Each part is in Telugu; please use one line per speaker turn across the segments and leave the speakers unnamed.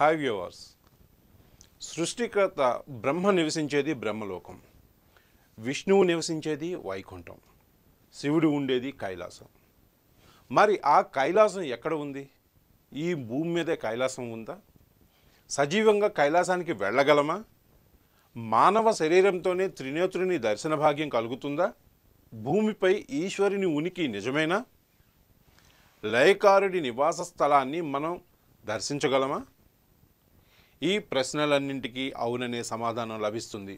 హాయ్ వ్యూవర్స్ సృష్టికర్త బ్రహ్మ నివసించేది బ్రహ్మలోకం విష్ణువు నివసించేది వైకుంఠం శివుడు ఉండేది కైలాసం మరి ఆ కైలాసం ఎక్కడ ఉంది ఈ భూమి మీదే కైలాసం ఉందా సజీవంగా కైలాసానికి వెళ్ళగలమా మానవ శరీరంతోనే త్రినేత్రుని దర్శన భాగ్యం కలుగుతుందా భూమిపై ఈశ్వరుని ఉనికి నిజమేనా లయకారుడి నివాస స్థలాన్ని మనం దర్శించగలమా ఈ ప్రశ్నలన్నింటికీ అవుననే సమాధానం లభిస్తుంది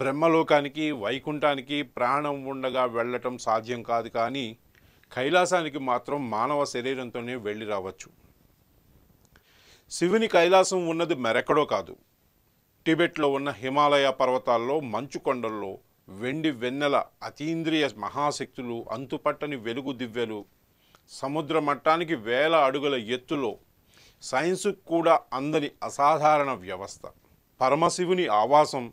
బ్రహ్మలోకానికి వైకుంఠానికి ప్రాణం ఉండగా వెళ్ళటం సాధ్యం కాదు కానీ కైలాసానికి మాత్రం మానవ శరీరంతోనే వెళ్ళి రావచ్చు శివుని కైలాసం ఉన్నది మరెక్కడో కాదు టిబెట్లో ఉన్న హిమాలయ పర్వతాల్లో మంచు కొండల్లో వెండి వెన్నెల అతీంద్రియ మహాశక్తులు అంతుపట్టని వెలుగు దివ్యలు సముద్ర మట్టానికి వేల అడుగుల ఎత్తులో సైన్సుకు కూడా అందని అసాధారణ వ్యవస్థ పరమశివుని ఆవాసం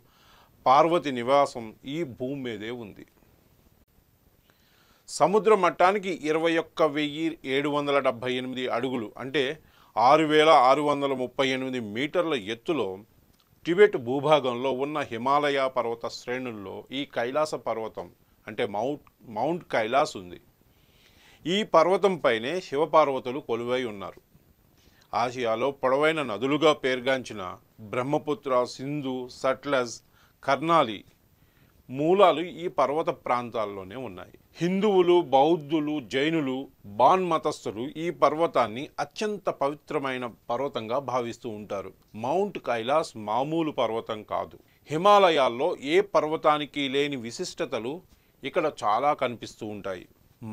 పార్వతి నివాసం ఈ భూమి మీదే ఉంది సముద్ర మట్టానికి ఇరవై ఒక్క వెయ్యి ఏడు వందల డెబ్భై ఎనిమిది అడుగులు అంటే ఆరు వేల ఆరు వందల ముప్పై ఎనిమిది మీటర్ల ఎత్తులో టిబెట్ భూభాగంలో ఉన్న హిమాలయ పర్వత శ్రేణుల్లో ఈ కైలాస పర్వతం అంటే మౌంట్ మౌంట్ కైలాస్ ఉంది ఈ పర్వతంపైనే శివపార్వతులు కొలువై ఉన్నారు ఆసియాలో పొడవైన నదులుగా పేర్గాంచిన బ్రహ్మపుత్ర సింధు సట్లజ్ కర్ణాలి మూలాలు ఈ పర్వత ప్రాంతాల్లోనే ఉన్నాయి హిందువులు బౌద్ధులు జైనులు బాన్ మతస్థులు ఈ పర్వతాన్ని అత్యంత పవిత్రమైన పర్వతంగా భావిస్తూ ఉంటారు మౌంట్ కైలాస్ మామూలు పర్వతం కాదు హిమాలయాల్లో ఏ పర్వతానికి లేని విశిష్టతలు ఇక్కడ చాలా కనిపిస్తూ ఉంటాయి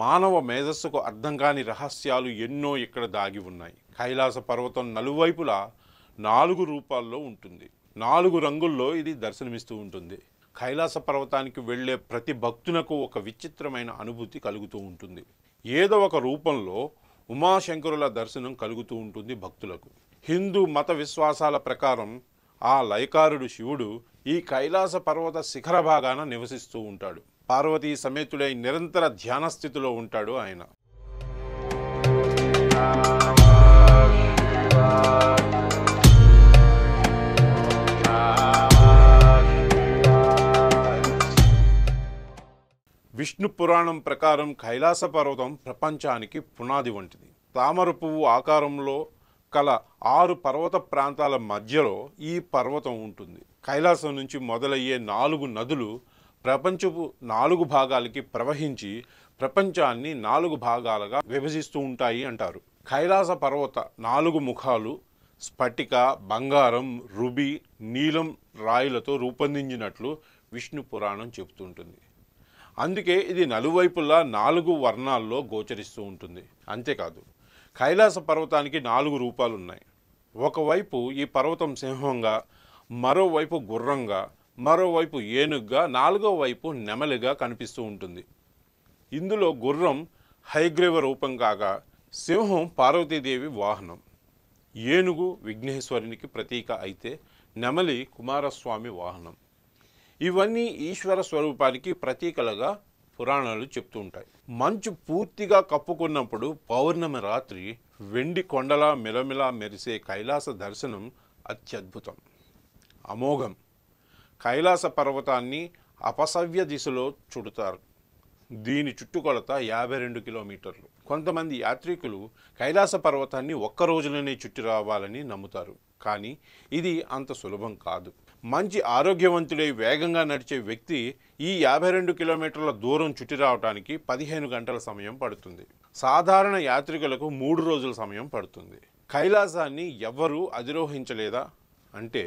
మానవ మేధస్సుకు అర్థం కాని రహస్యాలు ఎన్నో ఇక్కడ దాగి ఉన్నాయి కైలాస పర్వతం నలువైపులా నాలుగు రూపాల్లో ఉంటుంది నాలుగు రంగుల్లో ఇది దర్శనమిస్తూ ఉంటుంది కైలాస పర్వతానికి వెళ్ళే ప్రతి భక్తునకు ఒక విచిత్రమైన అనుభూతి కలుగుతూ ఉంటుంది ఏదో ఒక రూపంలో ఉమాశంకరుల దర్శనం కలుగుతూ ఉంటుంది భక్తులకు హిందూ మత విశ్వాసాల ప్రకారం ఆ లయకారుడు శివుడు ఈ కైలాస పర్వత శిఖర భాగాన నివసిస్తూ ఉంటాడు పార్వతీ సమేతుడై నిరంతర ధ్యాన స్థితిలో ఉంటాడు ఆయన విష్ణు పురాణం ప్రకారం కైలాస పర్వతం ప్రపంచానికి పునాది వంటిది తామర పువ్వు ఆకారంలో కల ఆరు పర్వత ప్రాంతాల మధ్యలో ఈ పర్వతం ఉంటుంది కైలాసం నుంచి మొదలయ్యే నాలుగు నదులు ప్రపంచపు నాలుగు భాగాలకి ప్రవహించి ప్రపంచాన్ని నాలుగు భాగాలుగా విభజిస్తూ ఉంటాయి అంటారు కైలాస పర్వత నాలుగు ముఖాలు స్ఫటిక బంగారం రుబి నీలం రాయిలతో రూపొందించినట్లు విష్ణు పురాణం చెబుతుంటుంది అందుకే ఇది నలువైపులా నాలుగు వర్ణాల్లో గోచరిస్తూ ఉంటుంది అంతేకాదు కైలాస పర్వతానికి నాలుగు రూపాలు ఉన్నాయి ఒకవైపు ఈ పర్వతం సింహంగా మరోవైపు గుర్రంగా మరోవైపు ఏనుగ్గా నాలుగో వైపు నెమలిగా కనిపిస్తూ ఉంటుంది ఇందులో గుర్రం హైగ్రీవ రూపం కాగా సింహం పార్వతీదేవి వాహనం ఏనుగు విఘ్నేశ్వరునికి ప్రతీక అయితే నెమలి కుమారస్వామి వాహనం ఇవన్నీ ఈశ్వర స్వరూపానికి ప్రతీకలుగా పురాణాలు చెప్తూ ఉంటాయి మంచు పూర్తిగా కప్పుకున్నప్పుడు పౌర్ణమి రాత్రి వెండి కొండలా మెలమెలా మెరిసే కైలాస దర్శనం అత్యద్భుతం అమోఘం కైలాస పర్వతాన్ని అపసవ్య దిశలో చుడతారు దీని చుట్టుకొలత యాభై రెండు కిలోమీటర్లు కొంతమంది యాత్రికులు కైలాస పర్వతాన్ని ఒక్క రోజులోనే చుట్టి రావాలని నమ్ముతారు కానీ ఇది అంత సులభం కాదు మంచి ఆరోగ్యవంతుడై వేగంగా నడిచే వ్యక్తి ఈ యాభై రెండు కిలోమీటర్ల దూరం చుట్టి రావడానికి పదిహేను గంటల సమయం పడుతుంది సాధారణ యాత్రికులకు మూడు రోజుల సమయం పడుతుంది కైలాసాన్ని ఎవ్వరూ అధిరోహించలేదా అంటే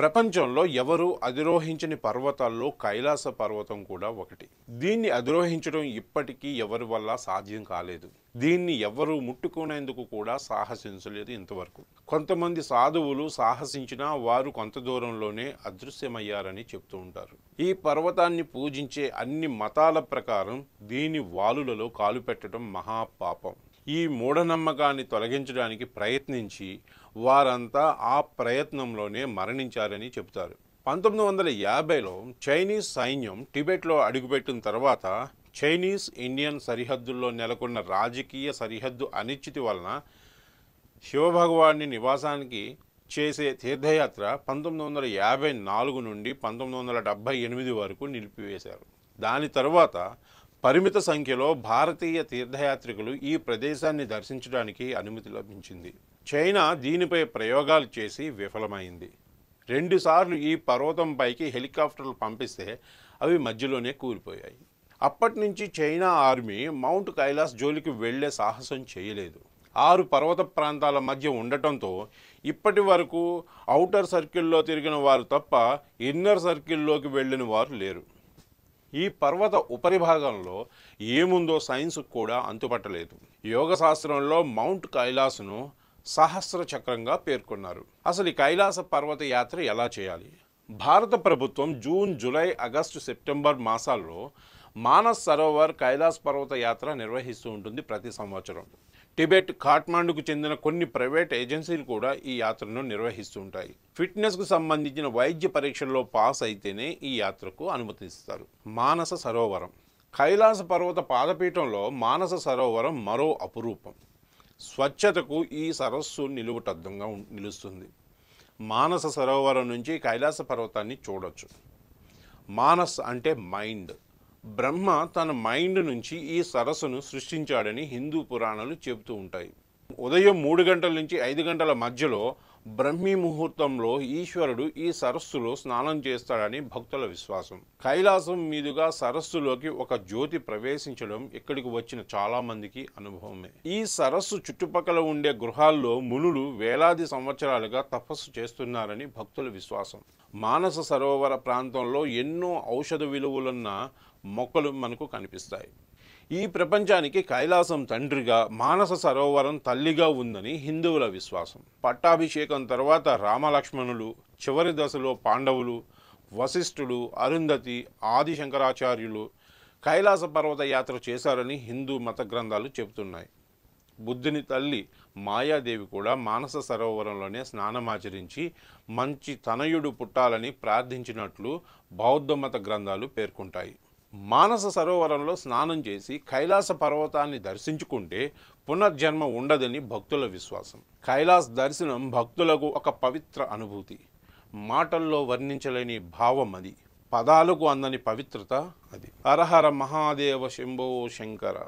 ప్రపంచంలో ఎవరు అధిరోహించని పర్వతాల్లో కైలాస పర్వతం కూడా ఒకటి దీన్ని అధిరోహించడం ఇప్పటికీ ఎవరి వల్ల సాధ్యం కాలేదు దీన్ని ఎవరు ముట్టుకునేందుకు కూడా సాహసించలేదు ఇంతవరకు కొంతమంది సాధువులు సాహసించినా వారు కొంత దూరంలోనే అదృశ్యమయ్యారని చెప్తూ ఉంటారు ఈ పర్వతాన్ని పూజించే అన్ని మతాల ప్రకారం దీని వాలులలో కాలు పెట్టడం మహాపాపం ఈ మూఢనమ్మకాన్ని తొలగించడానికి ప్రయత్నించి వారంతా ఆ ప్రయత్నంలోనే మరణించారని చెబుతారు పంతొమ్మిది వందల యాభైలో చైనీస్ సైన్యం టిబెట్లో అడుగుపెట్టిన తర్వాత చైనీస్ ఇండియన్ సరిహద్దుల్లో నెలకొన్న రాజకీయ సరిహద్దు అనిశ్చితి వలన శివభగవాన్ని నివాసానికి చేసే తీర్థయాత్ర పంతొమ్మిది వందల యాభై నాలుగు నుండి పంతొమ్మిది వందల డెబ్భై ఎనిమిది వరకు నిలిపివేశారు దాని తర్వాత పరిమిత సంఖ్యలో భారతీయ తీర్థయాత్రికులు ఈ ప్రదేశాన్ని దర్శించడానికి అనుమతి లభించింది చైనా దీనిపై ప్రయోగాలు చేసి విఫలమైంది రెండుసార్లు ఈ పర్వతంపైకి హెలికాప్టర్లు పంపిస్తే అవి మధ్యలోనే కూలిపోయాయి అప్పటి నుంచి చైనా ఆర్మీ మౌంట్ కైలాస్ జోలికి వెళ్లే సాహసం చేయలేదు ఆరు పర్వత ప్రాంతాల మధ్య ఉండటంతో ఇప్పటి వరకు అవుటర్ సర్కిల్లో తిరిగిన వారు తప్ప ఇన్నర్ సర్కిల్లోకి వెళ్ళిన వారు లేరు ఈ పర్వత ఉపరిభాగంలో ఏముందో సైన్స్ కూడా అంతుపట్టలేదు యోగశాస్త్రంలో మౌంట్ కైలాసును సహస్ర చక్రంగా పేర్కొన్నారు అసలు ఈ కైలాస పర్వత యాత్ర ఎలా చేయాలి భారత ప్రభుత్వం జూన్ జూలై ఆగస్టు సెప్టెంబర్ మాసాల్లో మానస్ సరోవర్ కైలాస్ పర్వత యాత్ర నిర్వహిస్తూ ఉంటుంది ప్రతి సంవత్సరం టిబెట్ ఖాట్మాండుకు చెందిన కొన్ని ప్రైవేట్ ఏజెన్సీలు కూడా ఈ యాత్రను నిర్వహిస్తూ ఉంటాయి ఫిట్నెస్కు సంబంధించిన వైద్య పరీక్షల్లో పాస్ అయితేనే ఈ యాత్రకు అనుమతిస్తారు మానస సరోవరం కైలాస పర్వత పాదపీఠంలో మానస సరోవరం మరో అపురూపం స్వచ్ఛతకు ఈ సరస్సు నిలువుటద్దంగా నిలుస్తుంది మానస సరోవరం నుంచి కైలాస పర్వతాన్ని చూడొచ్చు మానస్ అంటే మైండ్ బ్రహ్మ తన మైండ్ నుంచి ఈ సరస్సును సృష్టించాడని హిందూ పురాణాలు చెబుతూ ఉంటాయి ఉదయం మూడు గంటల నుంచి ఐదు గంటల మధ్యలో బ్రహ్మీ ముహూర్తంలో ఈశ్వరుడు ఈ సరస్సులో స్నానం చేస్తాడని భక్తుల విశ్వాసం కైలాసం మీదుగా సరస్సులోకి ఒక జ్యోతి ప్రవేశించడం ఇక్కడికి వచ్చిన చాలా మందికి అనుభవమే ఈ సరస్సు చుట్టుపక్కల ఉండే గృహాల్లో మునులు వేలాది సంవత్సరాలుగా తపస్సు చేస్తున్నారని భక్తుల విశ్వాసం మానస సరోవర ప్రాంతంలో ఎన్నో ఔషధ విలువలున్న మొక్కలు మనకు కనిపిస్తాయి ఈ ప్రపంచానికి కైలాసం తండ్రిగా మానస సరోవరం తల్లిగా ఉందని హిందువుల విశ్వాసం పట్టాభిషేకం తర్వాత రామలక్ష్మణులు చివరి దశలో పాండవులు వశిష్ఠుడు అరుంధతి ఆది శంకరాచార్యులు కైలాస పర్వత యాత్ర చేశారని హిందూ మత గ్రంథాలు చెబుతున్నాయి బుద్ధుని తల్లి మాయాదేవి కూడా మానస సరోవరంలోనే స్నానమాచరించి మంచి తనయుడు పుట్టాలని ప్రార్థించినట్లు బౌద్ధ మత గ్రంథాలు పేర్కొంటాయి మానస సరోవరంలో స్నానం చేసి కైలాస పర్వతాన్ని దర్శించుకుంటే పునర్జన్మ ఉండదని భక్తుల విశ్వాసం కైలాస దర్శనం భక్తులకు ఒక పవిత్ర అనుభూతి మాటల్లో వర్ణించలేని భావం అది పదాలకు అందని పవిత్రత అది హరహర మహాదేవ శంభో శంకర